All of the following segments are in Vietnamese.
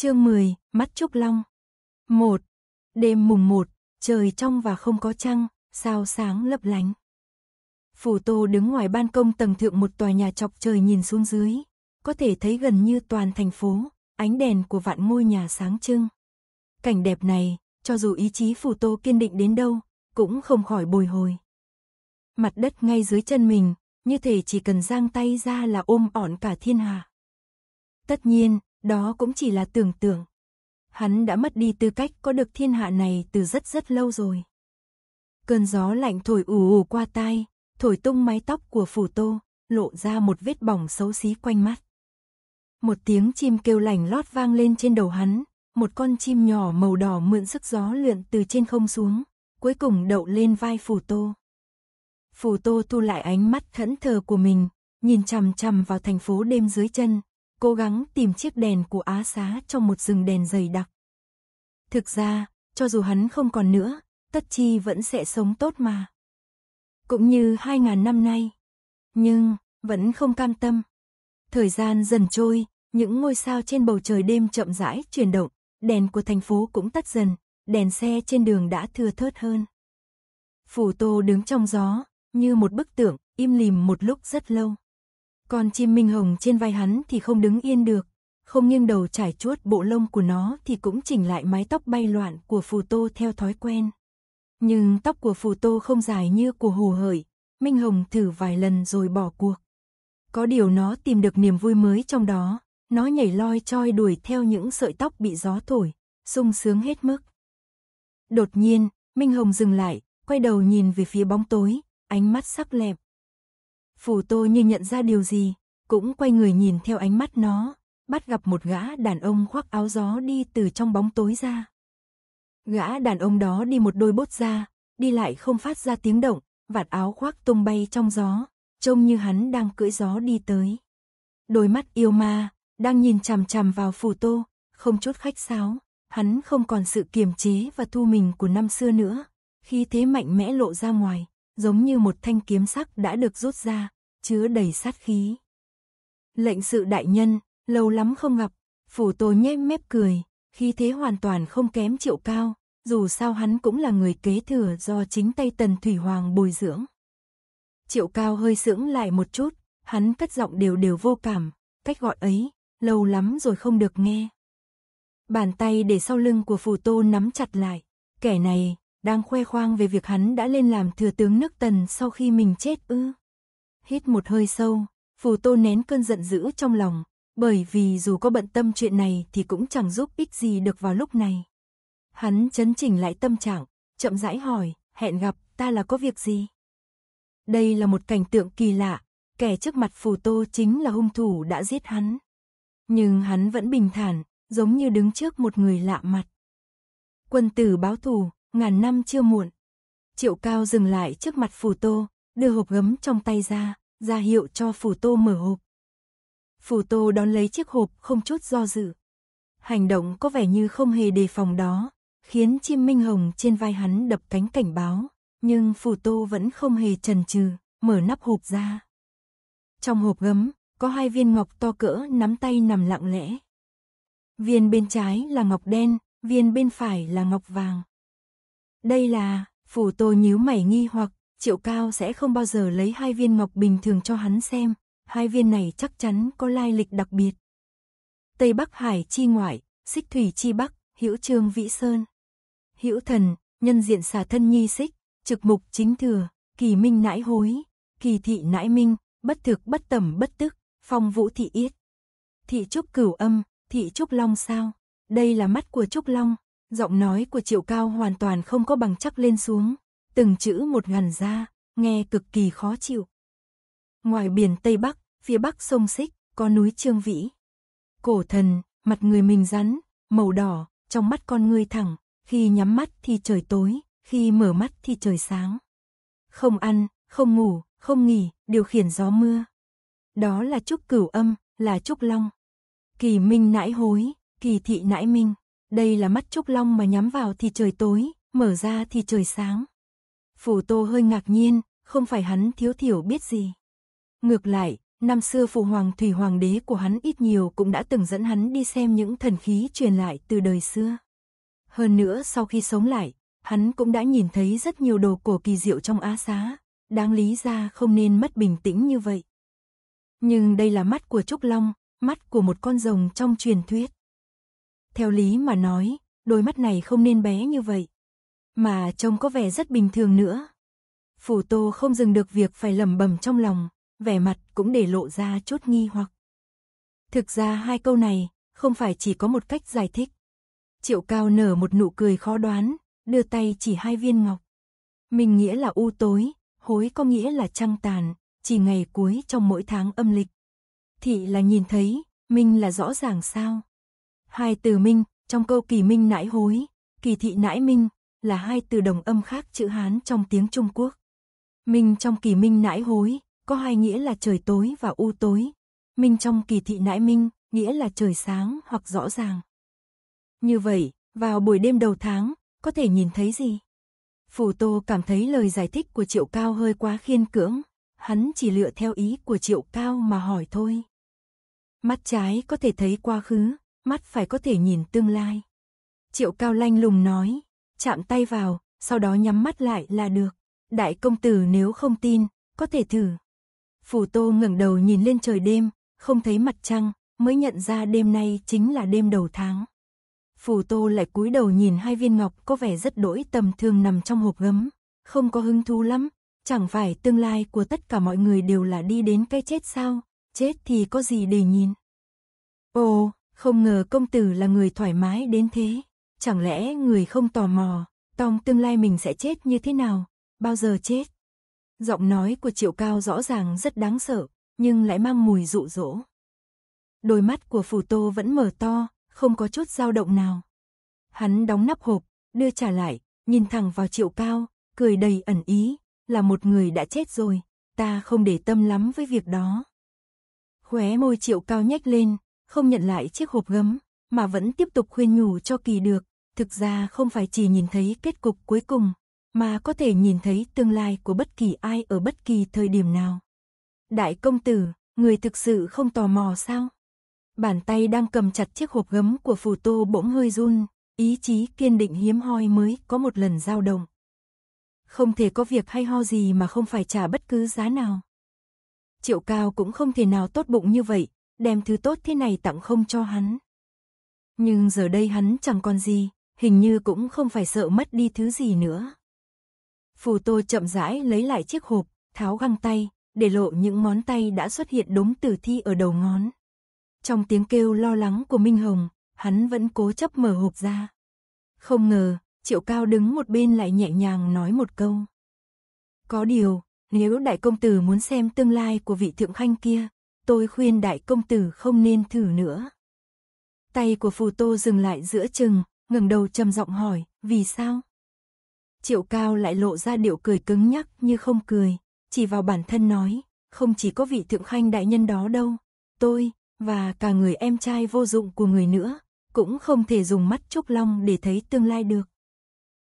Chương 10, mắt trúc long. 1. Đêm mùng 1, trời trong và không có trăng, sao sáng lấp lánh. Phủ Tô đứng ngoài ban công tầng thượng một tòa nhà chọc trời nhìn xuống dưới, có thể thấy gần như toàn thành phố, ánh đèn của vạn ngôi nhà sáng trưng. Cảnh đẹp này, cho dù ý chí Phủ Tô kiên định đến đâu, cũng không khỏi bồi hồi. Mặt đất ngay dưới chân mình, như thể chỉ cần giang tay ra là ôm ỏn cả thiên hạ. Tất nhiên, đó cũng chỉ là tưởng tượng. Hắn đã mất đi tư cách có được thiên hạ này từ rất rất lâu rồi. Cơn gió lạnh thổi ù ù qua tai, thổi tung mái tóc của phủ tô, lộ ra một vết bỏng xấu xí quanh mắt. Một tiếng chim kêu lành lót vang lên trên đầu hắn, một con chim nhỏ màu đỏ mượn sức gió lượn từ trên không xuống, cuối cùng đậu lên vai phù tô. Phù tô thu lại ánh mắt khẩn thờ của mình, nhìn chằm chằm vào thành phố đêm dưới chân, cố gắng tìm chiếc đèn của Á Xá trong một rừng đèn dày đặc. Thực ra, cho dù hắn không còn nữa, Tất Chi vẫn sẽ sống tốt mà. Cũng như hai ngàn năm nay. Nhưng, vẫn không cam tâm. Thời gian dần trôi, những ngôi sao trên bầu trời đêm chậm rãi chuyển động, đèn của thành phố cũng tắt dần, đèn xe trên đường đã thưa thớt hơn. Phủ Tô đứng trong gió, như một bức tượng, im lìm một lúc rất lâu. Con chim minh hồng trên vai hắn thì không đứng yên được, không nghiêng đầu trải chuốt bộ lông của nó thì cũng chỉnh lại mái tóc bay loạn của phù tô theo thói quen. Nhưng tóc của phù tô không dài như của hồ hởi, Minh Hồng thử vài lần rồi bỏ cuộc. Có điều nó tìm được niềm vui mới trong đó, nó nhảy loi choi đuổi theo những sợi tóc bị gió thổi, sung sướng hết mức. Đột nhiên, Minh Hồng dừng lại, quay đầu nhìn về phía bóng tối, ánh mắt sắc lẹp, Phù Tô như nhận ra điều gì, cũng quay người nhìn theo ánh mắt nó, bắt gặp một gã đàn ông khoác áo gió đi từ trong bóng tối ra. Gã đàn ông đó đi một đôi bốt ra, đi lại không phát ra tiếng động, vạt áo khoác tung bay trong gió, trông như hắn đang cưỡi gió đi tới. Đôi mắt yêu ma, đang nhìn chằm chằm vào phù tô, không chút khách sáo, hắn không còn sự kiềm chế và thu mình của năm xưa nữa, khi thế mạnh mẽ lộ ra ngoài, giống như một thanh kiếm sắc đã được rút ra, chứa đầy sát khí. Lệnh sự đại nhân, lâu lắm không gặp, phủ tô nhem mép cười, khi thế hoàn toàn không kém triệu cao, dù sao hắn cũng là người kế thừa do chính tay tần thủy hoàng bồi dưỡng. Triệu cao hơi sững lại một chút, hắn cất giọng đều đều vô cảm, cách gọi ấy, lâu lắm rồi không được nghe. Bàn tay để sau lưng của phù tô nắm chặt lại, kẻ này, đang khoe khoang về việc hắn đã lên làm thừa tướng nước tần sau khi mình chết ư. Hít một hơi sâu, phù tô nén cơn giận dữ trong lòng, bởi vì dù có bận tâm chuyện này thì cũng chẳng giúp ích gì được vào lúc này. Hắn chấn chỉnh lại tâm trạng, chậm rãi hỏi, hẹn gặp, ta là có việc gì? Đây là một cảnh tượng kỳ lạ, kẻ trước mặt phù tô chính là hung thủ đã giết hắn. Nhưng hắn vẫn bình thản, giống như đứng trước một người lạ mặt. Quân tử báo thù, Ngàn năm chưa muộn. Triệu Cao dừng lại trước mặt Phù Tô, đưa hộp gấm trong tay ra, ra hiệu cho Phù Tô mở hộp. Phù Tô đón lấy chiếc hộp không chút do dự. Hành động có vẻ như không hề đề phòng đó, khiến chim minh hồng trên vai hắn đập cánh cảnh báo, nhưng Phù Tô vẫn không hề chần chừ, mở nắp hộp ra. Trong hộp gấm, có hai viên ngọc to cỡ nắm tay nằm lặng lẽ. Viên bên trái là ngọc đen, viên bên phải là ngọc vàng. Đây là, phủ tô nhíu mày nghi hoặc, triệu cao sẽ không bao giờ lấy hai viên ngọc bình thường cho hắn xem, hai viên này chắc chắn có lai lịch đặc biệt. Tây Bắc Hải chi ngoại, xích thủy chi Bắc, hữu trương vĩ sơn. Hữu thần, nhân diện xà thân nhi xích, trực mục chính thừa, kỳ minh nãi hối, kỳ thị nãi minh, bất thực bất tầm bất tức, phong vũ thị yết. Thị trúc cửu âm, thị trúc long sao, đây là mắt của trúc long, Giọng nói của Triệu Cao hoàn toàn không có bằng chắc lên xuống, từng chữ một ngằn ra, nghe cực kỳ khó chịu. Ngoài biển Tây Bắc, phía Bắc sông Xích, có núi Trương Vĩ. Cổ thần, mặt người mình rắn, màu đỏ, trong mắt con người thẳng, khi nhắm mắt thì trời tối, khi mở mắt thì trời sáng. Không ăn, không ngủ, không nghỉ, điều khiển gió mưa. Đó là trúc cửu âm, là trúc long. Kỳ minh nãi hối, kỳ thị nãi minh. Đây là mắt trúc long mà nhắm vào thì trời tối, mở ra thì trời sáng. Phù Tô hơi ngạc nhiên, không phải hắn thiếu thiểu biết gì. Ngược lại, năm xưa phụ hoàng thủy hoàng đế của hắn ít nhiều cũng đã từng dẫn hắn đi xem những thần khí truyền lại từ đời xưa. Hơn nữa sau khi sống lại, hắn cũng đã nhìn thấy rất nhiều đồ cổ kỳ diệu trong á xá, đáng lý ra không nên mất bình tĩnh như vậy. Nhưng đây là mắt của Trúc Long, mắt của một con rồng trong truyền thuyết. Theo lý mà nói, đôi mắt này không nên bé như vậy. Mà trông có vẻ rất bình thường nữa. Phủ Tô không dừng được việc phải lẩm bẩm trong lòng, vẻ mặt cũng để lộ ra chút nghi hoặc. Thực ra hai câu này không phải chỉ có một cách giải thích. Triệu Cao nở một nụ cười khó đoán, đưa tay chỉ hai viên ngọc. Mình nghĩa là u tối, hối có nghĩa là trăng tàn, chỉ ngày cuối trong mỗi tháng âm lịch. Thị là nhìn thấy, mình là rõ ràng sao? Hai từ minh, trong câu kỳ minh nãi hối, kỳ thị nãi minh, là hai từ đồng âm khác chữ Hán trong tiếng Trung Quốc. Minh trong kỳ minh nãi hối, có hai nghĩa là trời tối và u tối. Minh trong kỳ thị nãi minh, nghĩa là trời sáng hoặc rõ ràng. Như vậy, vào buổi đêm đầu tháng, có thể nhìn thấy gì? Phủ Tô cảm thấy lời giải thích của Triệu Cao hơi quá khiên cưỡng, hắn chỉ lựa theo ý của Triệu Cao mà hỏi thôi. Mắt trái có thể thấy quá khứ, mắt phải có thể nhìn tương lai. Triệu Cao lanh lùng nói, chạm tay vào, sau đó nhắm mắt lại là được. Đại công tử nếu không tin, có thể thử. Phù Tô ngẩng đầu nhìn lên trời đêm, không thấy mặt trăng, mới nhận ra đêm nay chính là đêm đầu tháng. Phù Tô lại cúi đầu nhìn hai viên ngọc có vẻ rất đỗi tầm thường nằm trong hộp gấm, không có hứng thú lắm, chẳng phải tương lai của tất cả mọi người đều là đi đến cái chết sao, chết thì có gì để nhìn. Ồ, không ngờ công tử là người thoải mái đến thế. Chẳng lẽ người không tò mò, tòng tương lai mình sẽ chết như thế nào, bao giờ chết? Giọng nói của Triệu Cao rõ ràng rất đáng sợ, nhưng lại mang mùi dụ dỗ. Đôi mắt của Phù Tô vẫn mở to, không có chút dao động nào. Hắn đóng nắp hộp, đưa trả lại, nhìn thẳng vào Triệu Cao, cười đầy ẩn ý, là một người đã chết rồi, ta không để tâm lắm với việc đó. Khóe môi Triệu Cao nhếch lên, không nhận lại chiếc hộp gấm, mà vẫn tiếp tục khuyên nhủ cho kỳ được. Thực ra không phải chỉ nhìn thấy kết cục cuối cùng, mà có thể nhìn thấy tương lai của bất kỳ ai ở bất kỳ thời điểm nào. Đại công tử, người thực sự không tò mò sao? Bàn tay đang cầm chặt chiếc hộp gấm của phù tô bỗng hơi run, ý chí kiên định hiếm hoi mới có một lần dao động. Không thể có việc hay ho gì mà không phải trả bất cứ giá nào. Triệu Cao cũng không thể nào tốt bụng như vậy, đem thứ tốt thế này tặng không cho hắn. Nhưng giờ đây hắn chẳng còn gì, hình như cũng không phải sợ mất đi thứ gì nữa. Phù Tô chậm rãi lấy lại chiếc hộp, tháo găng tay, để lộ những món tay đã xuất hiện đống tử thi ở đầu ngón. Trong tiếng kêu lo lắng của Minh Hồng, hắn vẫn cố chấp mở hộp ra. Không ngờ, Triệu Cao đứng một bên lại nhẹ nhàng nói một câu. Có điều, nếu đại công tử muốn xem tương lai của vị thượng khanh kia, tôi khuyên đại công tử không nên thử nữa. Tay của phù tô dừng lại giữa chừng, ngẩng đầu trầm giọng hỏi, vì sao? Triệu cao lại lộ ra điệu cười cứng nhắc như không cười, chỉ vào bản thân nói, không chỉ có vị thượng khanh đại nhân đó đâu, tôi, và cả người em trai vô dụng của người nữa, cũng không thể dùng mắt trúc long để thấy tương lai được.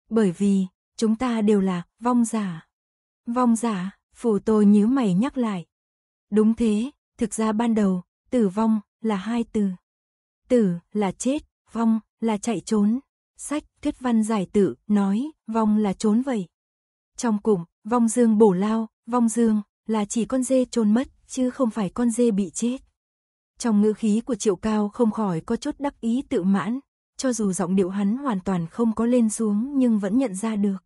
Bởi vì, chúng ta đều là vong giả. Vong giả, phù tô nhớ mày nhắc lại. Đúng thế, Thực ra ban đầu, tử vong là hai từ. Tử là chết, vong là chạy trốn. Sách thuyết văn giải tự nói vong là trốn vậy. Trong cụm, vong dương bổ lao, vong dương là chỉ con dê trốn mất chứ không phải con dê bị chết. Trong ngữ khí của Triệu Cao không khỏi có chút đắc ý tự mãn, cho dù giọng điệu hắn hoàn toàn không có lên xuống nhưng vẫn nhận ra được.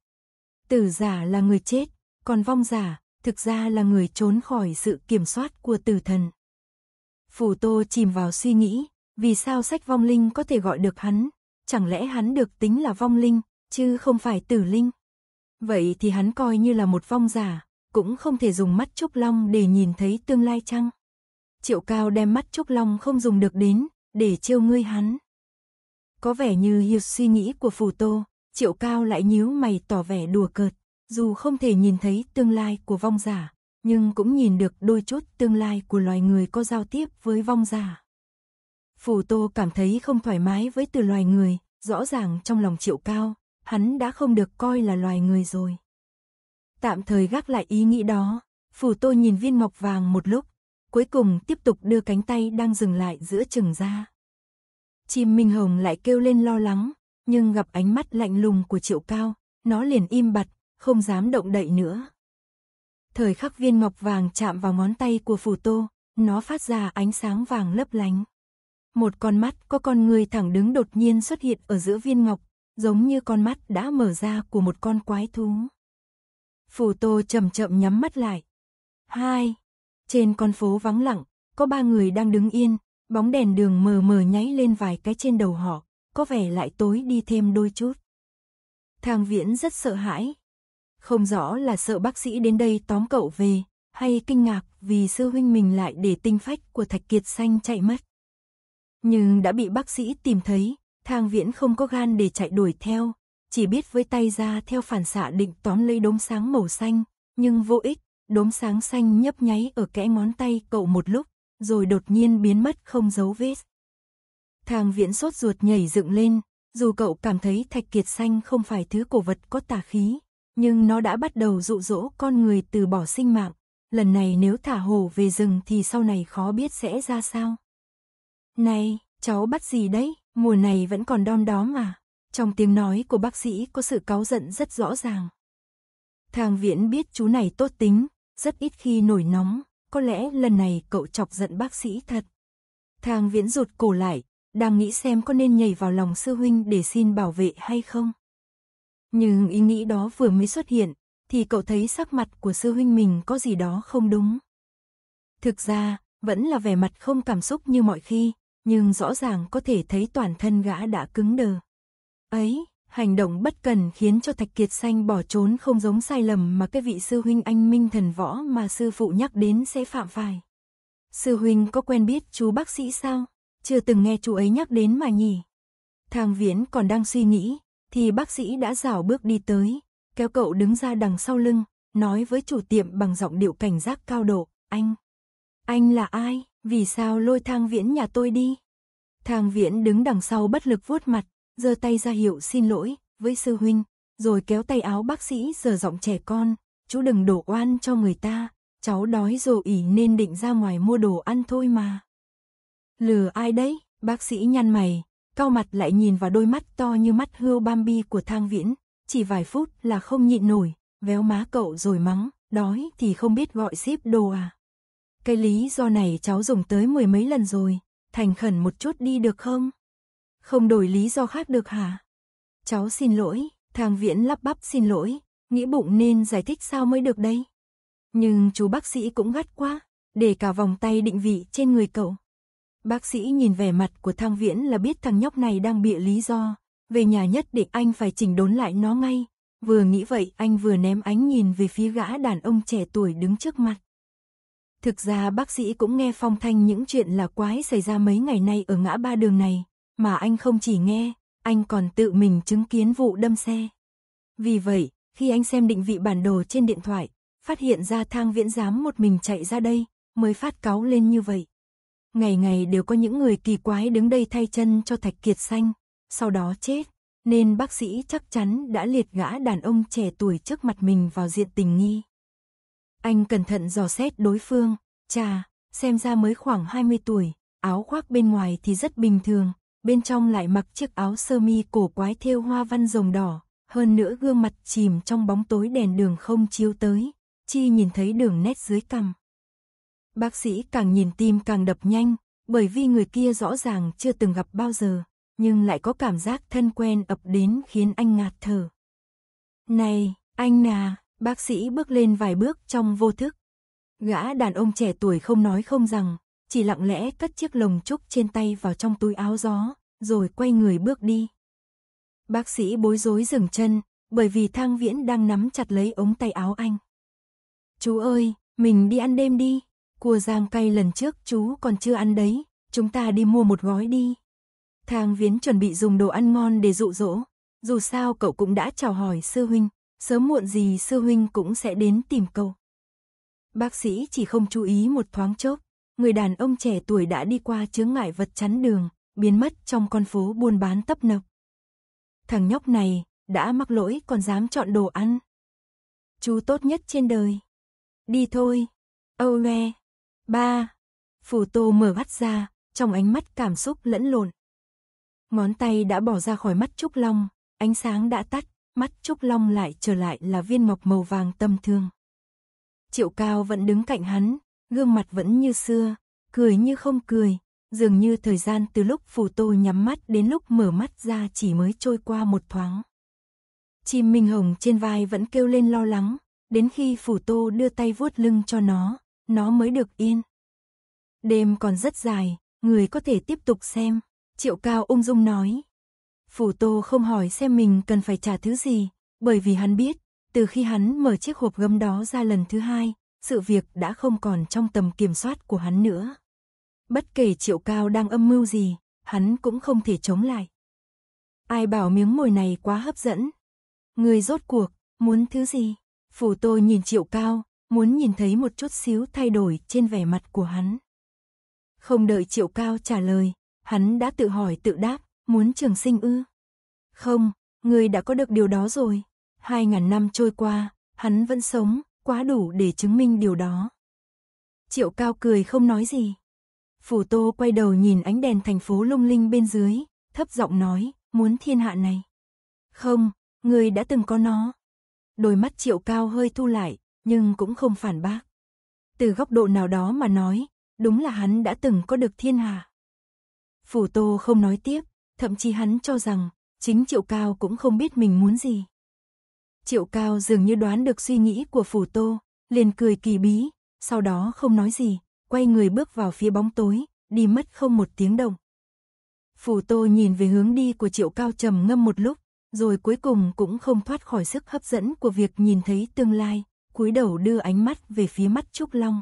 Tử giả là người chết, còn vong giả thực ra là người trốn khỏi sự kiểm soát của tử thần. Phủ Tô chìm vào suy nghĩ, vì sao sách vong linh có thể gọi được hắn, chẳng lẽ hắn được tính là vong linh, chứ không phải tử linh. Vậy thì hắn coi như là một vong giả, cũng không thể dùng mắt trúc long để nhìn thấy tương lai chăng? Triệu Cao đem mắt trúc long không dùng được đến, để trêu ngươi hắn. Có vẻ như hiểu suy nghĩ của Phù Tô, Triệu Cao lại nhíu mày tỏ vẻ đùa cợt. Dù không thể nhìn thấy tương lai của vong giả, nhưng cũng nhìn được đôi chút tương lai của loài người có giao tiếp với vong giả. Phù Tô cảm thấy không thoải mái với từ loài người, rõ ràng trong lòng triệu cao, hắn đã không được coi là loài người rồi. Tạm thời gác lại ý nghĩ đó, Phù Tô nhìn viên ngọc vàng một lúc, cuối cùng tiếp tục đưa cánh tay đang dừng lại giữa chừng ra. Chim Minh Hồng lại kêu lên lo lắng, nhưng gặp ánh mắt lạnh lùng của triệu cao, nó liền im bặt không dám động đậy nữa. Thời khắc viên ngọc vàng chạm vào ngón tay của phù tô, nó phát ra ánh sáng vàng lấp lánh. Một con mắt có con người thẳng đứng đột nhiên xuất hiện ở giữa viên ngọc, giống như con mắt đã mở ra của một con quái thú. Phù tô chậm chậm nhắm mắt lại. Hai. Trên con phố vắng lặng, có ba người đang đứng yên, bóng đèn đường mờ mờ nháy lên vài cái trên đầu họ, có vẻ lại tối đi thêm đôi chút. Thang viễn rất sợ hãi, không rõ là sợ bác sĩ đến đây tóm cậu về, hay kinh ngạc vì sư huynh mình lại để tinh phách của Thạch Kiệt Xanh chạy mất. Nhưng đã bị bác sĩ tìm thấy, Thang Viễn không có gan để chạy đuổi theo, chỉ biết với tay ra theo phản xạ định tóm lấy đốm sáng màu xanh, nhưng vô ích, đốm sáng xanh nhấp nháy ở kẽ ngón tay cậu một lúc, rồi đột nhiên biến mất không dấu vết. Thang Viễn sốt ruột nhảy dựng lên, dù cậu cảm thấy Thạch Kiệt Xanh không phải thứ cổ vật có tà khí, nhưng nó đã bắt đầu dụ dỗ con người từ bỏ sinh mạng, lần này nếu thả hổ về rừng thì sau này khó biết sẽ ra sao. Này, cháu bắt gì đấy, mùa này vẫn còn đom đóm mà. Trong tiếng nói của bác sĩ có sự cáu giận rất rõ ràng. Thang viễn biết chú này tốt tính, rất ít khi nổi nóng, có lẽ lần này cậu chọc giận bác sĩ thật. Thang viễn rụt cổ lại, đang nghĩ xem có nên nhảy vào lòng sư huynh để xin bảo vệ hay không. Nhưng ý nghĩ đó vừa mới xuất hiện, thì cậu thấy sắc mặt của sư huynh mình có gì đó không đúng. Thực ra, vẫn là vẻ mặt không cảm xúc như mọi khi, nhưng rõ ràng có thể thấy toàn thân gã đã cứng đờ. Ấy, hành động bất cần khiến cho Thạch Kiệt Xanh bỏ trốn không giống sai lầm mà cái vị sư huynh anh minh thần võ mà sư phụ nhắc đến sẽ phạm phải. Sư huynh có quen biết chú bác sĩ sao? Chưa từng nghe chú ấy nhắc đến mà nhỉ? Thang Viễn còn đang suy nghĩ, thì bác sĩ đã rảo bước đi tới, kéo cậu đứng ra đằng sau lưng, nói với chủ tiệm bằng giọng điệu cảnh giác cao độ, anh. Anh là ai, vì sao lôi thang viễn nhà tôi đi? Thang viễn đứng đằng sau bất lực vuốt mặt, giơ tay ra hiệu xin lỗi, với sư huynh, rồi kéo tay áo bác sĩ giờ giọng trẻ con, chú đừng đổ oan cho người ta, cháu đói rồi ỉ nên định ra ngoài mua đồ ăn thôi mà. Lừa ai đấy, bác sĩ nhăn mày, Cao mặt lại nhìn vào đôi mắt to như mắt hươu Bambi của thang viễn, chỉ vài phút là không nhịn nổi, véo má cậu rồi mắng, đói thì không biết gọi xếp đồ à. Cái lý do này cháu dùng tới mười mấy lần rồi, thành khẩn một chút đi được không? Không đổi lý do khác được hả? Cháu xin lỗi, thang viễn lắp bắp xin lỗi, nghĩ bụng nên giải thích sao mới được đây. Nhưng chú bác sĩ cũng gắt quá, để cả vòng tay định vị trên người cậu. Bác sĩ nhìn vẻ mặt của Thang Viễn là biết thằng nhóc này đang bịa lý do. Về nhà nhất để anh phải chỉnh đốn lại nó ngay. Vừa nghĩ vậy anh vừa ném ánh nhìn về phía gã đàn ông trẻ tuổi đứng trước mặt. Thực ra bác sĩ cũng nghe phong thanh những chuyện là quái xảy ra mấy ngày nay ở ngã ba đường này. Mà anh không chỉ nghe, anh còn tự mình chứng kiến vụ đâm xe. Vì vậy, khi anh xem định vị bản đồ trên điện thoại, phát hiện ra thang viễn dám một mình chạy ra đây, mới phát cáo lên như vậy ngày ngày đều có những người kỳ quái đứng đây thay chân cho Thạch Kiệt Xanh, sau đó chết, nên bác sĩ chắc chắn đã liệt gã đàn ông trẻ tuổi trước mặt mình vào diện tình nghi. Anh cẩn thận dò xét đối phương, cha, xem ra mới khoảng 20 tuổi, áo khoác bên ngoài thì rất bình thường, bên trong lại mặc chiếc áo sơ mi cổ quái thêu hoa văn rồng đỏ, hơn nữa gương mặt chìm trong bóng tối đèn đường không chiếu tới, chi nhìn thấy đường nét dưới cằm. Bác sĩ càng nhìn tim càng đập nhanh, bởi vì người kia rõ ràng chưa từng gặp bao giờ, nhưng lại có cảm giác thân quen ập đến khiến anh ngạt thở. Này, anh nà, bác sĩ bước lên vài bước trong vô thức. Gã đàn ông trẻ tuổi không nói không rằng, chỉ lặng lẽ cất chiếc lồng trúc trên tay vào trong túi áo gió, rồi quay người bước đi. Bác sĩ bối rối dừng chân, bởi vì thang viễn đang nắm chặt lấy ống tay áo anh. Chú ơi, mình đi ăn đêm đi. Cua giang cay lần trước chú còn chưa ăn đấy, chúng ta đi mua một gói đi. Thang Viến chuẩn bị dùng đồ ăn ngon để dụ dỗ, dù sao cậu cũng đã chào hỏi sư huynh, sớm muộn gì sư huynh cũng sẽ đến tìm cậu. Bác sĩ chỉ không chú ý một thoáng chốc, người đàn ông trẻ tuổi đã đi qua chướng ngại vật chắn đường, biến mất trong con phố buôn bán tấp nập. Thằng nhóc này, đã mắc lỗi còn dám chọn đồ ăn. Chú tốt nhất trên đời. Đi thôi. Âu nghe. Ba. Phù Tô mở mắt ra, trong ánh mắt cảm xúc lẫn lộn. Ngón tay đã bỏ ra khỏi mắt Trúc Long, ánh sáng đã tắt, mắt Trúc Long lại trở lại là viên ngọc màu vàng tâm thương. Triệu Cao vẫn đứng cạnh hắn, gương mặt vẫn như xưa, cười như không cười, dường như thời gian từ lúc Phù Tô nhắm mắt đến lúc mở mắt ra chỉ mới trôi qua một thoáng. Chim Minh Hồng trên vai vẫn kêu lên lo lắng, đến khi Phù Tô đưa tay vuốt lưng cho nó, nó mới được yên. Đêm còn rất dài, người có thể tiếp tục xem, Triệu Cao ung dung nói. Phủ Tô không hỏi xem mình cần phải trả thứ gì, bởi vì hắn biết, từ khi hắn mở chiếc hộp gấm đó ra lần thứ hai, sự việc đã không còn trong tầm kiểm soát của hắn nữa. Bất kể Triệu Cao đang âm mưu gì, hắn cũng không thể chống lại. Ai bảo miếng mồi này quá hấp dẫn? Người rốt cuộc, muốn thứ gì? Phủ Tô nhìn Triệu Cao, muốn nhìn thấy một chút xíu thay đổi trên vẻ mặt của hắn. Không đợi Triệu Cao trả lời, hắn đã tự hỏi tự đáp, muốn trường sinh ư? Không, người đã có được điều đó rồi. Hai ngàn năm trôi qua, hắn vẫn sống, quá đủ để chứng minh điều đó. Triệu Cao cười không nói gì. Phủ Tô quay đầu nhìn ánh đèn thành phố lung linh bên dưới, thấp giọng nói, muốn thiên hạ này. Không, người đã từng có nó. Đôi mắt Triệu Cao hơi thu lại, nhưng cũng không phản bác. Từ góc độ nào đó mà nói, đúng là hắn đã từng có được thiên hạ. Phủ Tô không nói tiếp, thậm chí hắn cho rằng, chính Triệu Cao cũng không biết mình muốn gì. Triệu Cao dường như đoán được suy nghĩ của Phủ Tô, liền cười kỳ bí, sau đó không nói gì, quay người bước vào phía bóng tối, đi mất không một tiếng động. Phủ Tô nhìn về hướng đi của Triệu Cao trầm ngâm một lúc, rồi cuối cùng cũng không thoát khỏi sức hấp dẫn của việc nhìn thấy tương lai, cúi đầu đưa ánh mắt về phía mắt Trúc Long.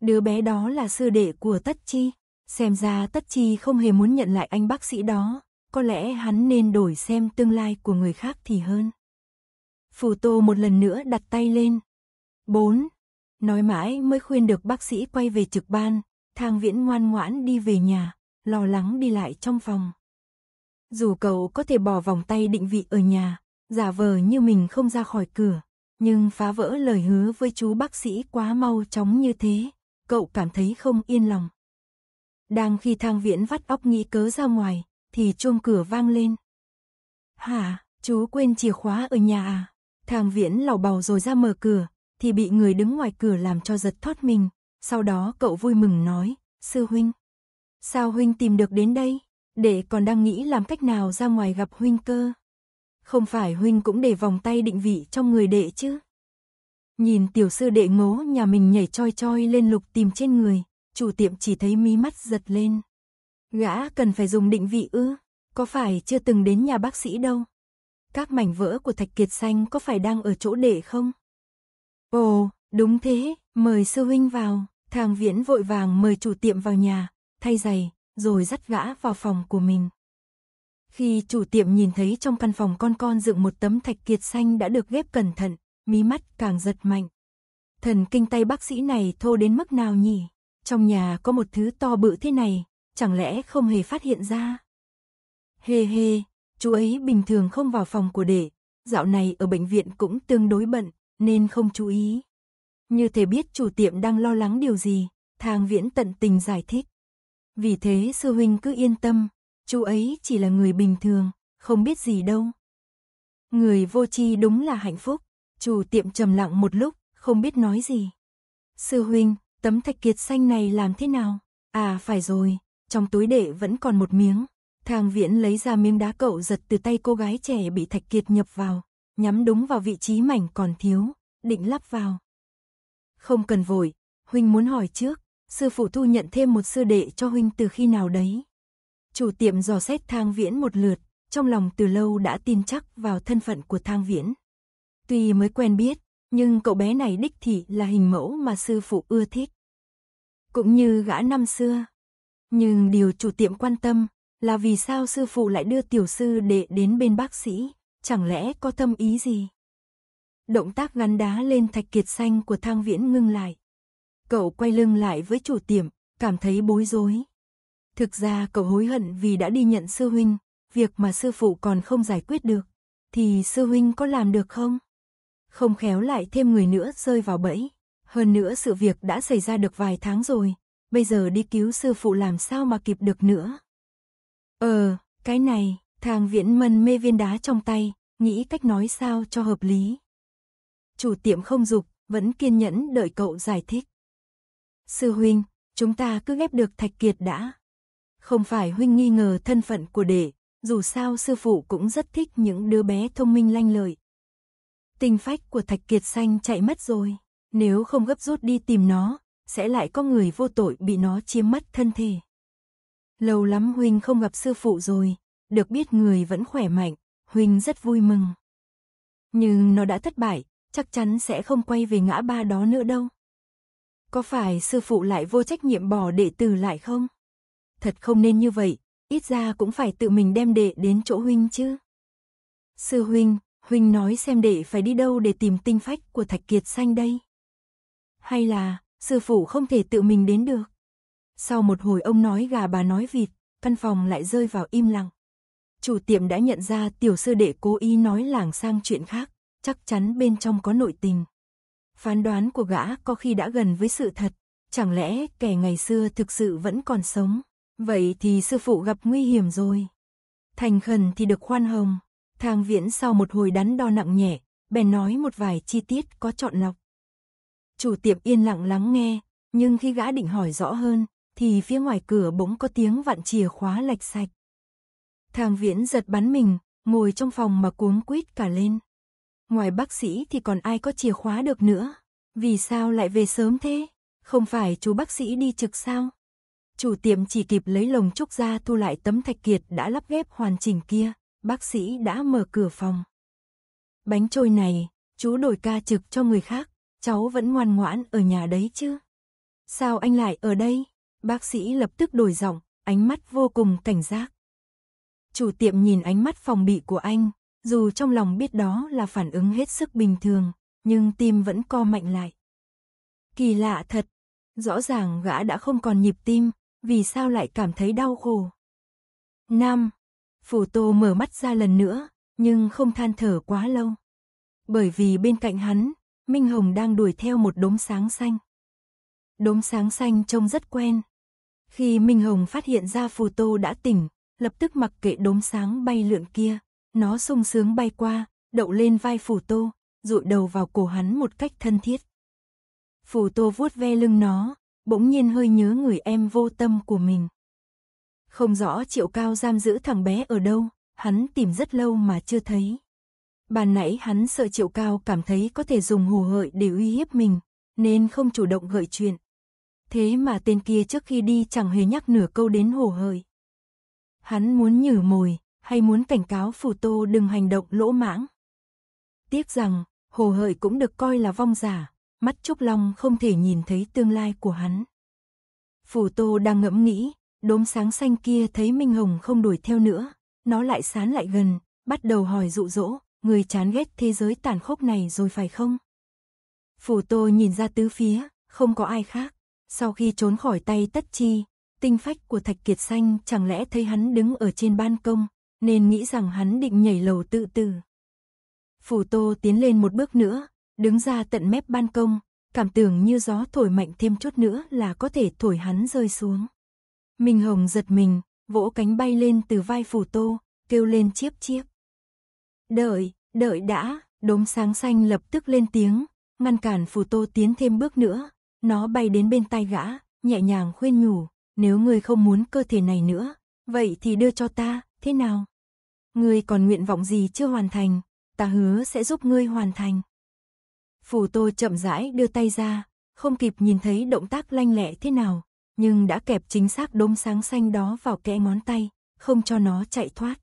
Đứa bé đó là sư đệ của Tất Chi, xem ra Tất Chi không hề muốn nhận lại anh bác sĩ đó, có lẽ hắn nên đổi xem tương lai của người khác thì hơn. Phù Tô một lần nữa đặt tay lên. bốn Nói mãi mới khuyên được bác sĩ quay về trực ban, Thang Viễn ngoan ngoãn đi về nhà, lo lắng đi lại trong phòng. Dù cậu có thể bỏ vòng tay định vị ở nhà, giả vờ như mình không ra khỏi cửa, nhưng phá vỡ lời hứa với chú bác sĩ quá mau chóng như thế, cậu cảm thấy không yên lòng. Đang khi thang viễn vắt óc nghĩ cớ ra ngoài, thì chuông cửa vang lên. Hả, chú quên chìa khóa ở nhà à? Thang viễn lảo bào rồi ra mở cửa, thì bị người đứng ngoài cửa làm cho giật thoát mình. Sau đó cậu vui mừng nói, sư huynh. Sao huynh tìm được đến đây? Để còn đang nghĩ làm cách nào ra ngoài gặp huynh cơ không phải huynh cũng để vòng tay định vị trong người đệ chứ. Nhìn tiểu sư đệ ngố nhà mình nhảy choi choi lên lục tìm trên người, chủ tiệm chỉ thấy mí mắt giật lên. Gã cần phải dùng định vị ư, có phải chưa từng đến nhà bác sĩ đâu. Các mảnh vỡ của thạch kiệt xanh có phải đang ở chỗ đệ không? Ồ, đúng thế, mời sư huynh vào, thang viễn vội vàng mời chủ tiệm vào nhà, thay giày, rồi dắt gã vào phòng của mình. Khi chủ tiệm nhìn thấy trong căn phòng con con dựng một tấm thạch kiệt xanh đã được ghép cẩn thận, mí mắt càng giật mạnh. Thần kinh tay bác sĩ này thô đến mức nào nhỉ? Trong nhà có một thứ to bự thế này, chẳng lẽ không hề phát hiện ra? Hê hê, chú ấy bình thường không vào phòng của đệ, dạo này ở bệnh viện cũng tương đối bận, nên không chú ý. Như thể biết chủ tiệm đang lo lắng điều gì, thang viễn tận tình giải thích. Vì thế sư huynh cứ yên tâm, chú ấy chỉ là người bình thường, không biết gì đâu. Người vô tri đúng là hạnh phúc. Chủ tiệm trầm lặng một lúc, không biết nói gì. Sư huynh, tấm thạch kiệt xanh này làm thế nào? À phải rồi, trong túi đệ vẫn còn một miếng. Thang viễn lấy ra miếng đá cậu giật từ tay cô gái trẻ bị thạch kiệt nhập vào, nhắm đúng vào vị trí mảnh còn thiếu, định lắp vào. Không cần vội, huynh muốn hỏi trước, sư phụ thu nhận thêm một sư đệ cho huynh từ khi nào đấy? Chủ tiệm dò xét Thang Viễn một lượt, trong lòng từ lâu đã tin chắc vào thân phận của Thang Viễn. Tuy mới quen biết, nhưng cậu bé này đích thị là hình mẫu mà sư phụ ưa thích. Cũng như gã năm xưa. Nhưng điều chủ tiệm quan tâm là vì sao sư phụ lại đưa tiểu sư đệ đến bên bác sĩ, chẳng lẽ có tâm ý gì? Động tác gắn đá lên thạch kiệt xanh của Thang Viễn ngưng lại. Cậu quay lưng lại với chủ tiệm, cảm thấy bối rối. Thực ra cậu hối hận vì đã đi nhận sư huynh, việc mà sư phụ còn không giải quyết được, thì sư huynh có làm được không? Không khéo lại thêm người nữa rơi vào bẫy. Hơn nữa sự việc đã xảy ra được vài tháng rồi, bây giờ đi cứu sư phụ làm sao mà kịp được nữa. Ờ, cái này, thang viễn mân mê viên đá trong tay, nghĩ cách nói sao cho hợp lý. Chủ tiệm không dục, vẫn kiên nhẫn đợi cậu giải thích. Sư huynh, chúng ta cứ ghép được thạch kiệt đã. Không phải huynh nghi ngờ thân phận của đệ, dù sao sư phụ cũng rất thích những đứa bé thông minh lanh lợi. tình phách của Thạch Kiệt Xanh chạy mất rồi, nếu không gấp rút đi tìm nó, sẽ lại có người vô tội bị nó chiếm mất thân thể. Lâu lắm huynh không gặp sư phụ rồi, được biết người vẫn khỏe mạnh, huynh rất vui mừng. Nhưng nó đã thất bại, chắc chắn sẽ không quay về ngã ba đó nữa đâu. Có phải sư phụ lại vô trách nhiệm bỏ đệ tử lại không? thật không nên như vậy, ít ra cũng phải tự mình đem đệ đến chỗ huynh chứ. Sư huynh, huynh nói xem đệ phải đi đâu để tìm tinh phách của Thạch Kiệt Xanh đây. Hay là, sư phụ không thể tự mình đến được. Sau một hồi ông nói gà bà nói vịt, căn phòng lại rơi vào im lặng. Chủ tiệm đã nhận ra tiểu sư đệ cố ý nói làng sang chuyện khác, chắc chắn bên trong có nội tình. Phán đoán của gã có khi đã gần với sự thật, chẳng lẽ kẻ ngày xưa thực sự vẫn còn sống. Vậy thì sư phụ gặp nguy hiểm rồi. Thành khẩn thì được khoan hồng. Thang viễn sau một hồi đắn đo nặng nhẹ, bèn nói một vài chi tiết có chọn lọc. Chủ tiệm yên lặng lắng nghe, nhưng khi gã định hỏi rõ hơn, thì phía ngoài cửa bỗng có tiếng vặn chìa khóa lạch sạch. Thang viễn giật bắn mình, ngồi trong phòng mà cuống quýt cả lên. Ngoài bác sĩ thì còn ai có chìa khóa được nữa. Vì sao lại về sớm thế? Không phải chú bác sĩ đi trực sao? Chủ tiệm chỉ kịp lấy lồng trúc ra thu lại tấm thạch kiệt đã lắp ghép hoàn chỉnh kia, bác sĩ đã mở cửa phòng. Bánh trôi này, chú đổi ca trực cho người khác, cháu vẫn ngoan ngoãn ở nhà đấy chứ. Sao anh lại ở đây? Bác sĩ lập tức đổi giọng, ánh mắt vô cùng cảnh giác. Chủ tiệm nhìn ánh mắt phòng bị của anh, dù trong lòng biết đó là phản ứng hết sức bình thường, nhưng tim vẫn co mạnh lại. Kỳ lạ thật, rõ ràng gã đã không còn nhịp tim, vì sao lại cảm thấy đau khổ. 5. Phù Tô mở mắt ra lần nữa, nhưng không than thở quá lâu. Bởi vì bên cạnh hắn, Minh Hồng đang đuổi theo một đốm sáng xanh. Đốm sáng xanh trông rất quen. Khi Minh Hồng phát hiện ra Phù Tô đã tỉnh, lập tức mặc kệ đốm sáng bay lượn kia, nó sung sướng bay qua, đậu lên vai Phù Tô, dụi đầu vào cổ hắn một cách thân thiết. Phù Tô vuốt ve lưng nó, bỗng nhiên hơi nhớ người em vô tâm của mình. Không rõ Triệu Cao giam giữ thằng bé ở đâu, hắn tìm rất lâu mà chưa thấy. Bàn nãy hắn sợ Triệu Cao cảm thấy có thể dùng hù hợi để uy hiếp mình, nên không chủ động gợi chuyện. Thế mà tên kia trước khi đi chẳng hề nhắc nửa câu đến hồ hợi Hắn muốn nhử mồi, hay muốn cảnh cáo Phù Tô đừng hành động lỗ mãng. Tiếc rằng, hồ hợi cũng được coi là vong giả, mắt Trúc Long không thể nhìn thấy tương lai của hắn. Phù Tô đang ngẫm nghĩ, đốm sáng xanh kia thấy Minh Hồng không đuổi theo nữa, nó lại sán lại gần, bắt đầu hỏi dụ dỗ, người chán ghét thế giới tàn khốc này rồi phải không? Phù Tô nhìn ra tứ phía, không có ai khác, sau khi trốn khỏi tay tất chi, tinh phách của Thạch Kiệt Xanh chẳng lẽ thấy hắn đứng ở trên ban công, nên nghĩ rằng hắn định nhảy lầu tự tử. Phù Tô tiến lên một bước nữa, Đứng ra tận mép ban công, cảm tưởng như gió thổi mạnh thêm chút nữa là có thể thổi hắn rơi xuống. Minh Hồng giật mình, vỗ cánh bay lên từ vai phù tô, kêu lên chiếp chiếp. Đợi, đợi đã, đốm sáng xanh lập tức lên tiếng, ngăn cản phù tô tiến thêm bước nữa. Nó bay đến bên tai gã, nhẹ nhàng khuyên nhủ, nếu người không muốn cơ thể này nữa, vậy thì đưa cho ta, thế nào? Ngươi còn nguyện vọng gì chưa hoàn thành, ta hứa sẽ giúp ngươi hoàn thành. Phù Tô chậm rãi đưa tay ra, không kịp nhìn thấy động tác lanh lẹ thế nào, nhưng đã kẹp chính xác đốm sáng xanh đó vào kẽ ngón tay, không cho nó chạy thoát.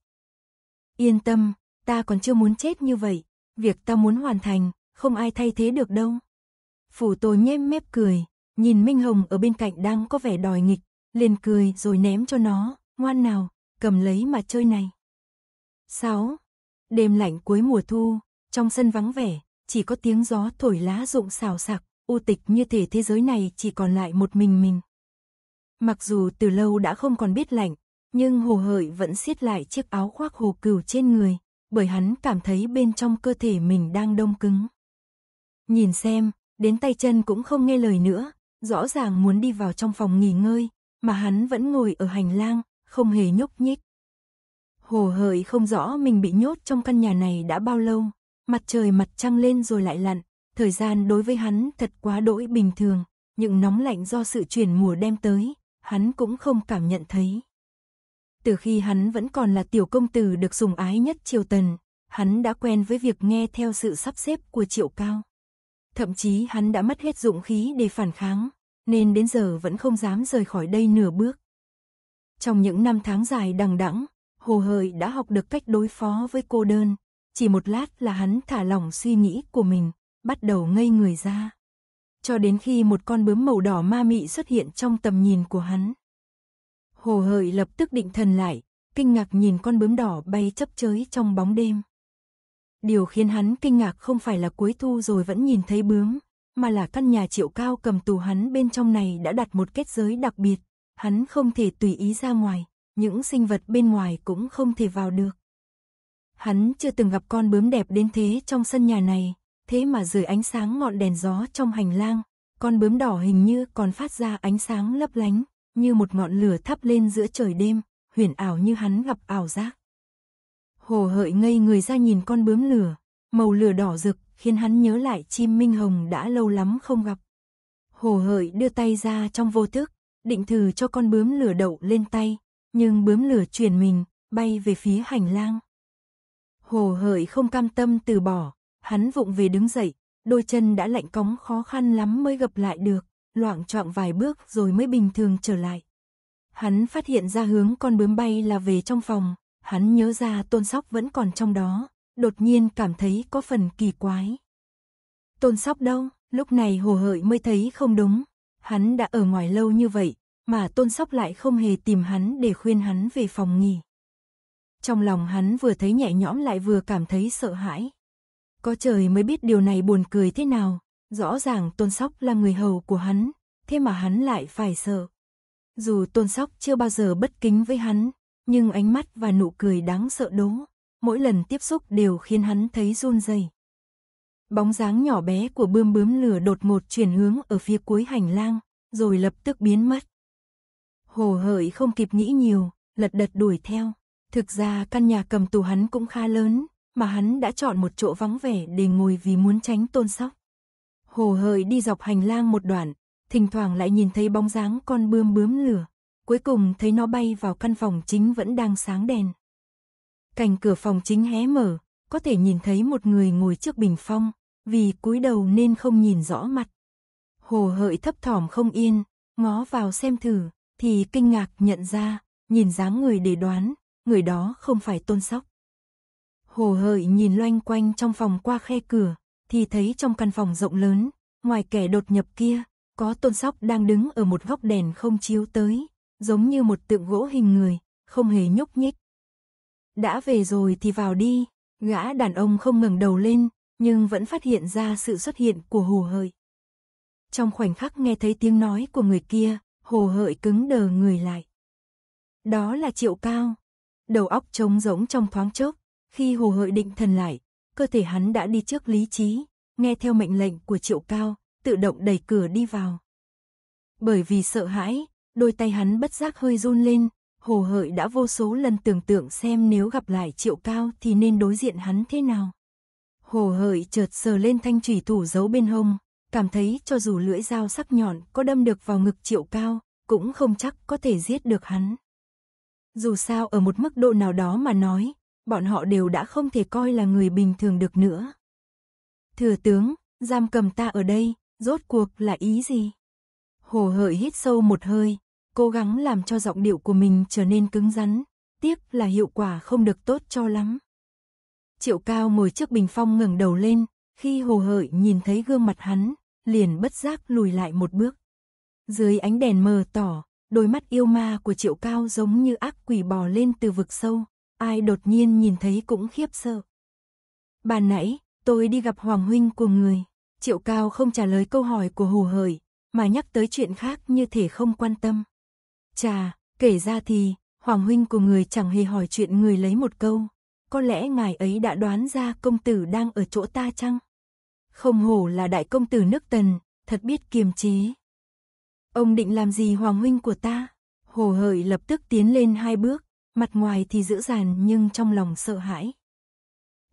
Yên tâm, ta còn chưa muốn chết như vậy, việc ta muốn hoàn thành, không ai thay thế được đâu. Phù Tô nhem mép cười, nhìn Minh Hồng ở bên cạnh đang có vẻ đòi nghịch, liền cười rồi ném cho nó, ngoan nào, cầm lấy mà chơi này. 6. Đêm lạnh cuối mùa thu, trong sân vắng vẻ, chỉ có tiếng gió thổi lá rụng xào sạc, u tịch như thể thế giới này chỉ còn lại một mình mình. Mặc dù từ lâu đã không còn biết lạnh, nhưng hồ hợi vẫn siết lại chiếc áo khoác hồ cừu trên người, bởi hắn cảm thấy bên trong cơ thể mình đang đông cứng. Nhìn xem, đến tay chân cũng không nghe lời nữa, rõ ràng muốn đi vào trong phòng nghỉ ngơi, mà hắn vẫn ngồi ở hành lang, không hề nhúc nhích. Hồ hợi không rõ mình bị nhốt trong căn nhà này đã bao lâu, Mặt trời mặt trăng lên rồi lại lặn, thời gian đối với hắn thật quá đỗi bình thường, những nóng lạnh do sự chuyển mùa đem tới, hắn cũng không cảm nhận thấy. Từ khi hắn vẫn còn là tiểu công tử được sùng ái nhất triều tần, hắn đã quen với việc nghe theo sự sắp xếp của triệu cao. Thậm chí hắn đã mất hết dụng khí để phản kháng, nên đến giờ vẫn không dám rời khỏi đây nửa bước. Trong những năm tháng dài đằng đẵng, Hồ Hời đã học được cách đối phó với cô đơn, chỉ một lát là hắn thả lỏng suy nghĩ của mình, bắt đầu ngây người ra. Cho đến khi một con bướm màu đỏ ma mị xuất hiện trong tầm nhìn của hắn. Hồ hợi lập tức định thần lại, kinh ngạc nhìn con bướm đỏ bay chấp chới trong bóng đêm. Điều khiến hắn kinh ngạc không phải là cuối thu rồi vẫn nhìn thấy bướm, mà là căn nhà triệu cao cầm tù hắn bên trong này đã đặt một kết giới đặc biệt, hắn không thể tùy ý ra ngoài, những sinh vật bên ngoài cũng không thể vào được. Hắn chưa từng gặp con bướm đẹp đến thế trong sân nhà này, thế mà dưới ánh sáng ngọn đèn gió trong hành lang, con bướm đỏ hình như còn phát ra ánh sáng lấp lánh, như một ngọn lửa thắp lên giữa trời đêm, huyền ảo như hắn gặp ảo giác. Hồ hợi ngây người ra nhìn con bướm lửa, màu lửa đỏ rực khiến hắn nhớ lại chim minh hồng đã lâu lắm không gặp. Hồ hợi đưa tay ra trong vô thức, định thử cho con bướm lửa đậu lên tay, nhưng bướm lửa chuyển mình, bay về phía hành lang hồ hởi không cam tâm từ bỏ, hắn vụng về đứng dậy, đôi chân đã lạnh cóng khó khăn lắm mới gặp lại được, loạn trọng vài bước rồi mới bình thường trở lại. Hắn phát hiện ra hướng con bướm bay là về trong phòng, hắn nhớ ra tôn sóc vẫn còn trong đó, đột nhiên cảm thấy có phần kỳ quái. Tôn sóc đâu, lúc này hồ hợi mới thấy không đúng, hắn đã ở ngoài lâu như vậy, mà tôn sóc lại không hề tìm hắn để khuyên hắn về phòng nghỉ. Trong lòng hắn vừa thấy nhẹ nhõm lại vừa cảm thấy sợ hãi. Có trời mới biết điều này buồn cười thế nào, rõ ràng Tôn Sóc là người hầu của hắn, thế mà hắn lại phải sợ. Dù Tôn Sóc chưa bao giờ bất kính với hắn, nhưng ánh mắt và nụ cười đáng sợ đố, mỗi lần tiếp xúc đều khiến hắn thấy run rẩy. Bóng dáng nhỏ bé của bươm bướm lửa đột ngột chuyển hướng ở phía cuối hành lang, rồi lập tức biến mất. Hồ hởi không kịp nghĩ nhiều, lật đật đuổi theo. Thực ra căn nhà cầm tù hắn cũng khá lớn, mà hắn đã chọn một chỗ vắng vẻ để ngồi vì muốn tránh tôn sóc. Hồ hời đi dọc hành lang một đoạn, thỉnh thoảng lại nhìn thấy bóng dáng con bươm bướm lửa, cuối cùng thấy nó bay vào căn phòng chính vẫn đang sáng đèn. Cành cửa phòng chính hé mở, có thể nhìn thấy một người ngồi trước bình phong, vì cúi đầu nên không nhìn rõ mặt. Hồ hợi thấp thỏm không yên, ngó vào xem thử, thì kinh ngạc nhận ra, nhìn dáng người để đoán, người đó không phải tôn sóc. Hồ hợi nhìn loanh quanh trong phòng qua khe cửa, thì thấy trong căn phòng rộng lớn, ngoài kẻ đột nhập kia, có tôn sóc đang đứng ở một góc đèn không chiếu tới, giống như một tượng gỗ hình người, không hề nhúc nhích. Đã về rồi thì vào đi, gã đàn ông không ngẩng đầu lên, nhưng vẫn phát hiện ra sự xuất hiện của hồ hợi. Trong khoảnh khắc nghe thấy tiếng nói của người kia, hồ hợi cứng đờ người lại. Đó là triệu cao, đầu óc trống rỗng trong thoáng chốc, khi hồ hợi định thần lại, cơ thể hắn đã đi trước lý trí, nghe theo mệnh lệnh của triệu cao, tự động đẩy cửa đi vào. Bởi vì sợ hãi, đôi tay hắn bất giác hơi run lên, hồ hợi đã vô số lần tưởng tượng xem nếu gặp lại triệu cao thì nên đối diện hắn thế nào. Hồ hợi chợt sờ lên thanh thủy thủ giấu bên hông, cảm thấy cho dù lưỡi dao sắc nhọn có đâm được vào ngực triệu cao, cũng không chắc có thể giết được hắn. Dù sao ở một mức độ nào đó mà nói, bọn họ đều đã không thể coi là người bình thường được nữa. Thừa tướng, giam cầm ta ở đây, rốt cuộc là ý gì? Hồ hợi hít sâu một hơi, cố gắng làm cho giọng điệu của mình trở nên cứng rắn, tiếc là hiệu quả không được tốt cho lắm. Triệu Cao ngồi trước bình phong ngẩng đầu lên, khi hồ hợi nhìn thấy gương mặt hắn, liền bất giác lùi lại một bước. Dưới ánh đèn mờ tỏ, Đôi mắt yêu ma của triệu cao giống như ác quỷ bò lên từ vực sâu, ai đột nhiên nhìn thấy cũng khiếp sợ. Bà nãy, tôi đi gặp Hoàng Huynh của người, triệu cao không trả lời câu hỏi của hồ hởi, mà nhắc tới chuyện khác như thể không quan tâm. Chà, kể ra thì, Hoàng Huynh của người chẳng hề hỏi chuyện người lấy một câu, có lẽ ngài ấy đã đoán ra công tử đang ở chỗ ta chăng? Không hổ là đại công tử nước tần, thật biết kiềm chế. Ông định làm gì hoàng huynh của ta? Hồ hợi lập tức tiến lên hai bước, mặt ngoài thì dữ dàn nhưng trong lòng sợ hãi.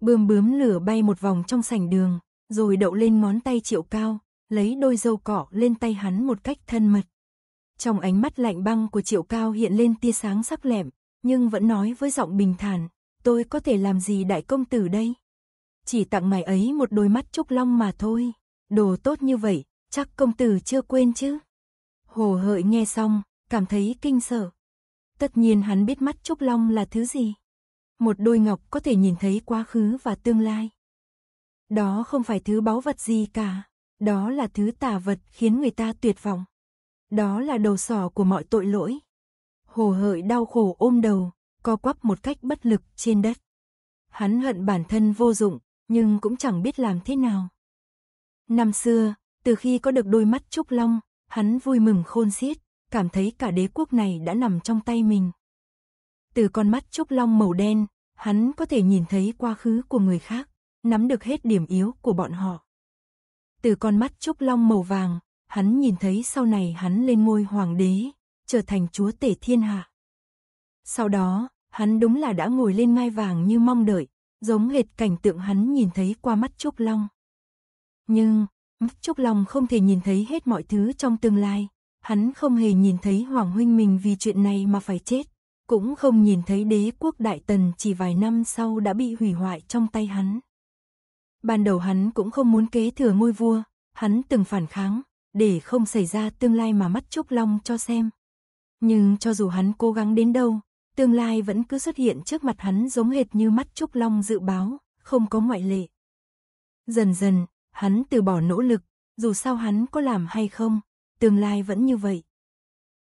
Bươm bướm lửa bay một vòng trong sảnh đường, rồi đậu lên ngón tay triệu cao, lấy đôi dâu cỏ lên tay hắn một cách thân mật. Trong ánh mắt lạnh băng của triệu cao hiện lên tia sáng sắc lẹm, nhưng vẫn nói với giọng bình thản, tôi có thể làm gì đại công tử đây? Chỉ tặng mày ấy một đôi mắt trúc long mà thôi, đồ tốt như vậy, chắc công tử chưa quên chứ? Hồ hợi nghe xong, cảm thấy kinh sợ. Tất nhiên hắn biết mắt Trúc Long là thứ gì. Một đôi ngọc có thể nhìn thấy quá khứ và tương lai. Đó không phải thứ báu vật gì cả, đó là thứ tà vật khiến người ta tuyệt vọng. Đó là đầu sỏ của mọi tội lỗi. Hồ hợi đau khổ ôm đầu, co quắp một cách bất lực trên đất. Hắn hận bản thân vô dụng, nhưng cũng chẳng biết làm thế nào. Năm xưa, từ khi có được đôi mắt trúc long, hắn vui mừng khôn xiết, cảm thấy cả đế quốc này đã nằm trong tay mình. Từ con mắt trúc long màu đen, hắn có thể nhìn thấy quá khứ của người khác, nắm được hết điểm yếu của bọn họ. Từ con mắt trúc long màu vàng, hắn nhìn thấy sau này hắn lên ngôi hoàng đế, trở thành chúa tể thiên hạ. Sau đó, hắn đúng là đã ngồi lên ngai vàng như mong đợi, giống hệt cảnh tượng hắn nhìn thấy qua mắt trúc long. Nhưng, Chúc Long không thể nhìn thấy hết mọi thứ trong tương lai. Hắn không hề nhìn thấy Hoàng Huynh mình vì chuyện này mà phải chết. Cũng không nhìn thấy đế quốc Đại Tần chỉ vài năm sau đã bị hủy hoại trong tay hắn. Ban đầu hắn cũng không muốn kế thừa ngôi vua, hắn từng phản kháng, để không xảy ra tương lai mà mắt Trúc Long cho xem. Nhưng cho dù hắn cố gắng đến đâu, tương lai vẫn cứ xuất hiện trước mặt hắn giống hệt như mắt Trúc Long dự báo, không có ngoại lệ. Dần dần, Hắn từ bỏ nỗ lực, dù sao hắn có làm hay không, tương lai vẫn như vậy.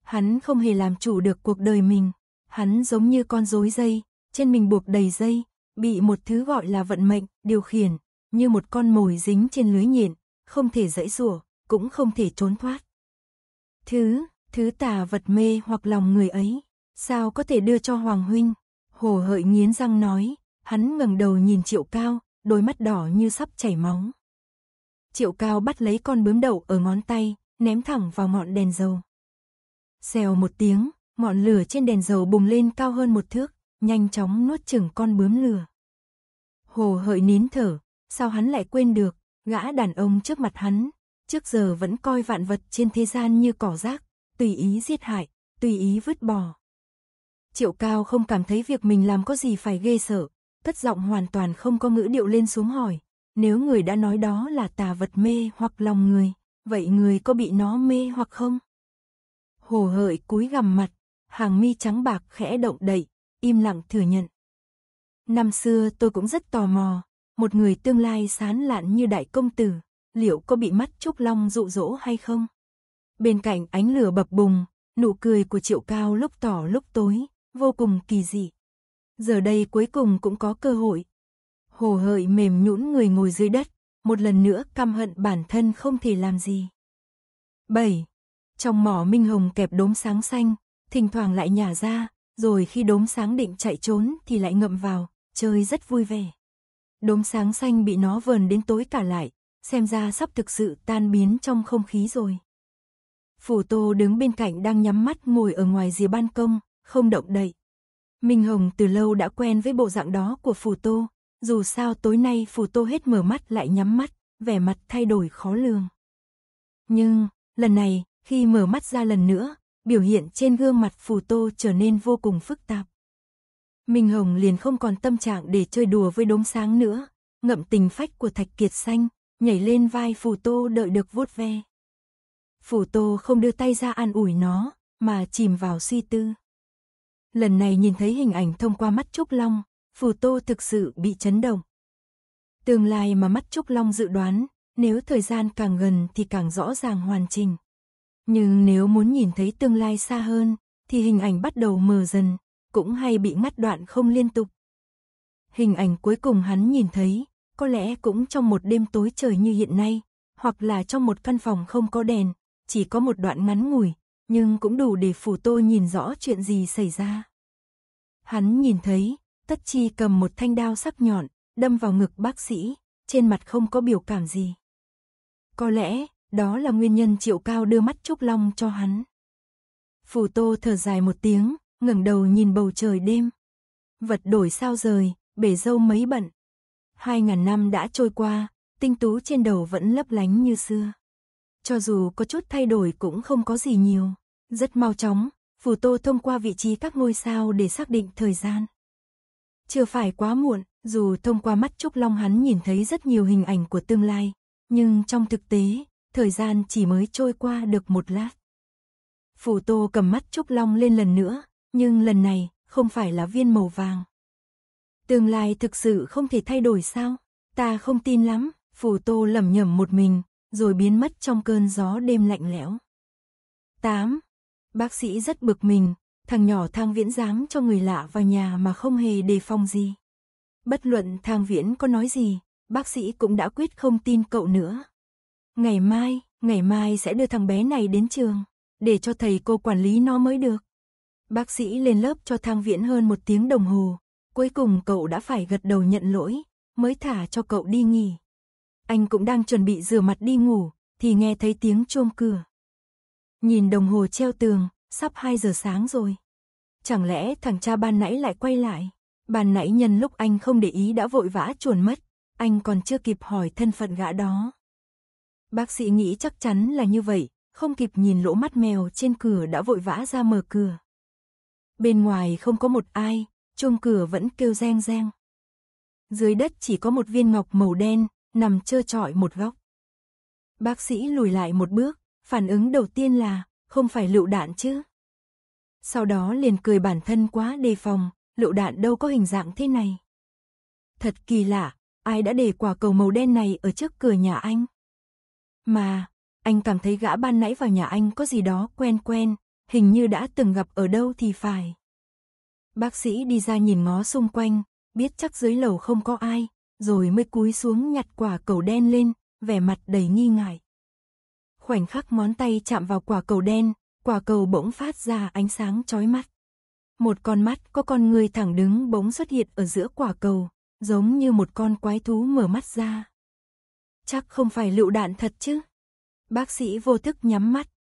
Hắn không hề làm chủ được cuộc đời mình, hắn giống như con rối dây, trên mình buộc đầy dây, bị một thứ gọi là vận mệnh điều khiển, như một con mồi dính trên lưới nhện, không thể dãy rủa, cũng không thể trốn thoát. Thứ, thứ tà vật mê hoặc lòng người ấy, sao có thể đưa cho Hoàng Huynh? Hồ hợi nghiến răng nói, hắn ngẩng đầu nhìn triệu cao, đôi mắt đỏ như sắp chảy máu. Triệu Cao bắt lấy con bướm đậu ở ngón tay, ném thẳng vào ngọn đèn dầu. Xèo một tiếng, ngọn lửa trên đèn dầu bùng lên cao hơn một thước, nhanh chóng nuốt chửng con bướm lửa. Hồ hợi nín thở, sao hắn lại quên được, gã đàn ông trước mặt hắn, trước giờ vẫn coi vạn vật trên thế gian như cỏ rác, tùy ý giết hại, tùy ý vứt bỏ. Triệu Cao không cảm thấy việc mình làm có gì phải ghê sợ, cất giọng hoàn toàn không có ngữ điệu lên xuống hỏi, nếu người đã nói đó là tà vật mê hoặc lòng người, vậy người có bị nó mê hoặc không? Hồ hợi cúi gằm mặt, hàng mi trắng bạc khẽ động đậy, im lặng thừa nhận. Năm xưa tôi cũng rất tò mò, một người tương lai sán lạn như đại công tử, liệu có bị mắt Trúc Long dụ dỗ hay không? Bên cạnh ánh lửa bập bùng, nụ cười của Triệu Cao lúc tỏ lúc tối, vô cùng kỳ dị. Giờ đây cuối cùng cũng có cơ hội, hồ hợi mềm nhũn người ngồi dưới đất, một lần nữa căm hận bản thân không thể làm gì. 7. Trong mỏ minh hồng kẹp đốm sáng xanh, thỉnh thoảng lại nhả ra, rồi khi đốm sáng định chạy trốn thì lại ngậm vào, chơi rất vui vẻ. Đốm sáng xanh bị nó vờn đến tối cả lại, xem ra sắp thực sự tan biến trong không khí rồi. Phủ Tô đứng bên cạnh đang nhắm mắt ngồi ở ngoài rìa ban công, không động đậy. Minh Hồng từ lâu đã quen với bộ dạng đó của Phủ Tô, dù sao tối nay Phù Tô hết mở mắt lại nhắm mắt, vẻ mặt thay đổi khó lường. Nhưng, lần này, khi mở mắt ra lần nữa, biểu hiện trên gương mặt Phù Tô trở nên vô cùng phức tạp. Minh Hồng liền không còn tâm trạng để chơi đùa với đốm sáng nữa, ngậm tình phách của Thạch Kiệt Xanh, nhảy lên vai Phù Tô đợi được vuốt ve. Phù Tô không đưa tay ra an ủi nó, mà chìm vào suy tư. Lần này nhìn thấy hình ảnh thông qua mắt Trúc Long, Phù Tô thực sự bị chấn động. Tương lai mà mắt Trúc Long dự đoán, nếu thời gian càng gần thì càng rõ ràng hoàn chỉnh. Nhưng nếu muốn nhìn thấy tương lai xa hơn, thì hình ảnh bắt đầu mờ dần, cũng hay bị ngắt đoạn không liên tục. Hình ảnh cuối cùng hắn nhìn thấy, có lẽ cũng trong một đêm tối trời như hiện nay, hoặc là trong một căn phòng không có đèn, chỉ có một đoạn ngắn ngủi, nhưng cũng đủ để phù tô nhìn rõ chuyện gì xảy ra. Hắn nhìn thấy, Tất Chi cầm một thanh đao sắc nhọn, đâm vào ngực bác sĩ, trên mặt không có biểu cảm gì. Có lẽ, đó là nguyên nhân Triệu Cao đưa mắt Trúc Long cho hắn. Phù Tô thở dài một tiếng, ngẩng đầu nhìn bầu trời đêm. Vật đổi sao rời, bể dâu mấy bận. Hai ngàn năm đã trôi qua, tinh tú trên đầu vẫn lấp lánh như xưa. Cho dù có chút thay đổi cũng không có gì nhiều. Rất mau chóng, Phù Tô thông qua vị trí các ngôi sao để xác định thời gian. Chưa phải quá muộn, dù thông qua mắt Trúc Long hắn nhìn thấy rất nhiều hình ảnh của tương lai, nhưng trong thực tế, thời gian chỉ mới trôi qua được một lát. Phủ Tô cầm mắt Trúc Long lên lần nữa, nhưng lần này, không phải là viên màu vàng. Tương lai thực sự không thể thay đổi sao? Ta không tin lắm, Phủ Tô lẩm nhẩm một mình, rồi biến mất trong cơn gió đêm lạnh lẽo. 8. Bác sĩ rất bực mình, Thằng nhỏ thang viễn dám cho người lạ vào nhà mà không hề đề phòng gì. Bất luận thang viễn có nói gì, bác sĩ cũng đã quyết không tin cậu nữa. Ngày mai, ngày mai sẽ đưa thằng bé này đến trường, để cho thầy cô quản lý nó mới được. Bác sĩ lên lớp cho thang viễn hơn một tiếng đồng hồ, cuối cùng cậu đã phải gật đầu nhận lỗi, mới thả cho cậu đi nghỉ. Anh cũng đang chuẩn bị rửa mặt đi ngủ, thì nghe thấy tiếng chuông cửa. Nhìn đồng hồ treo tường, Sắp 2 giờ sáng rồi. Chẳng lẽ thằng cha ban nãy lại quay lại? Ban nãy nhân lúc anh không để ý đã vội vã chuồn mất, anh còn chưa kịp hỏi thân phận gã đó. Bác sĩ nghĩ chắc chắn là như vậy, không kịp nhìn lỗ mắt mèo trên cửa đã vội vã ra mở cửa. Bên ngoài không có một ai, chuông cửa vẫn kêu reng reng. Dưới đất chỉ có một viên ngọc màu đen, nằm trơ trọi một góc. Bác sĩ lùi lại một bước, phản ứng đầu tiên là không phải lựu đạn chứ. Sau đó liền cười bản thân quá đề phòng, lựu đạn đâu có hình dạng thế này. Thật kỳ lạ, ai đã để quả cầu màu đen này ở trước cửa nhà anh? Mà, anh cảm thấy gã ban nãy vào nhà anh có gì đó quen quen, hình như đã từng gặp ở đâu thì phải. Bác sĩ đi ra nhìn ngó xung quanh, biết chắc dưới lầu không có ai, rồi mới cúi xuống nhặt quả cầu đen lên, vẻ mặt đầy nghi ngại khoảnh khắc món tay chạm vào quả cầu đen, quả cầu bỗng phát ra ánh sáng chói mắt. Một con mắt có con người thẳng đứng bỗng xuất hiện ở giữa quả cầu, giống như một con quái thú mở mắt ra. Chắc không phải lựu đạn thật chứ? Bác sĩ vô thức nhắm mắt,